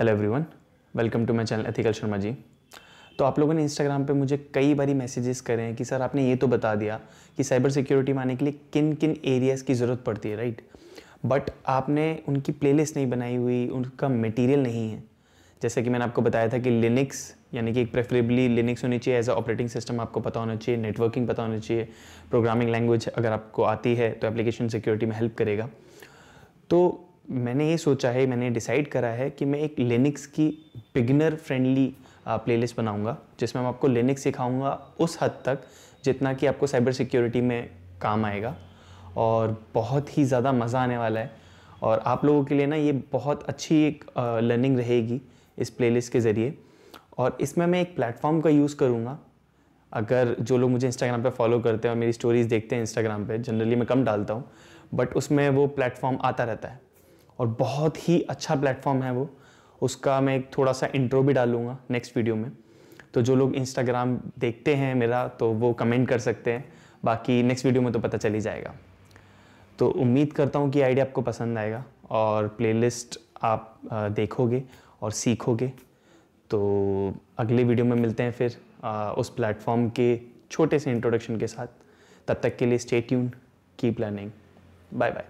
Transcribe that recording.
hello everyone welcome to my channel ethical Sharma ji तो आप लोगों ने इंस्टाग्राम पे मुझे कई बारी मैसेजेस करे हैं कि सर आपने ये तो बता दिया कि साइबर सिक्योरिटी में आने के लिए किन किन एरियाज़ की ज़रूरत पड़ती है राइट बट आपने उनकी प्लेलिस्ट नहीं बनाई हुई उनका मटेरियल नहीं है जैसे कि मैंने आपको बताया था कि लिनिक्स यानी कि एक प्रेफरेबली लिनिक्स होनी चाहिए एज अ ऑपरेटिंग सिस्टम आपको पता होना चाहिए नेटवर्किंग पता होना चाहिए प्रोग्रामिंग लैंग्वेज अगर आपको आती है तो एप्लीकेशन सिक्योरिटी में हेल्प करेगा तो मैंने ये सोचा है मैंने डिसाइड करा है कि मैं एक लिनिक्स की बिगनर फ्रेंडली प्लेलिस्ट बनाऊंगा जिसमें मैं आपको लिनिक्स सिखाऊंगा उस हद तक जितना कि आपको साइबर सिक्योरिटी में काम आएगा और बहुत ही ज़्यादा मज़ा आने वाला है और आप लोगों के लिए ना ये बहुत अच्छी एक लर्निंग रहेगी इस प्लेलिस्ट के ज़रिए और इसमें मैं एक प्लेटफॉर्म का यूज़ करूँगा अगर जो लोग मुझे इंस्टाग्राम पे फॉलो करते हैं और मेरी स्टोरीज़ देखते हैं इंस्टाग्राम पे जनरली मैं कम डालता हूँ बट उसमें वो प्लेटफॉर्म आता रहता है और बहुत ही अच्छा प्लेटफॉर्म है वो उसका मैं एक थोड़ा सा इंट्रो भी डालूँगा नेक्स्ट वीडियो में तो जो लोग इंस्टाग्राम देखते हैं मेरा तो वो कमेंट कर सकते हैं बाकी नेक्स्ट वीडियो में तो पता चल ही जाएगा तो उम्मीद करता हूँ कि आइडिया आपको पसंद आएगा और प्लेलिस्ट आप देखोगे और सीखोगे तो अगले वीडियो में मिलते हैं फिर उस प्लेटफॉर्म के छोटे से इंट्रोडक्शन के साथ तब तक के लिए stay tune keep learning bye bye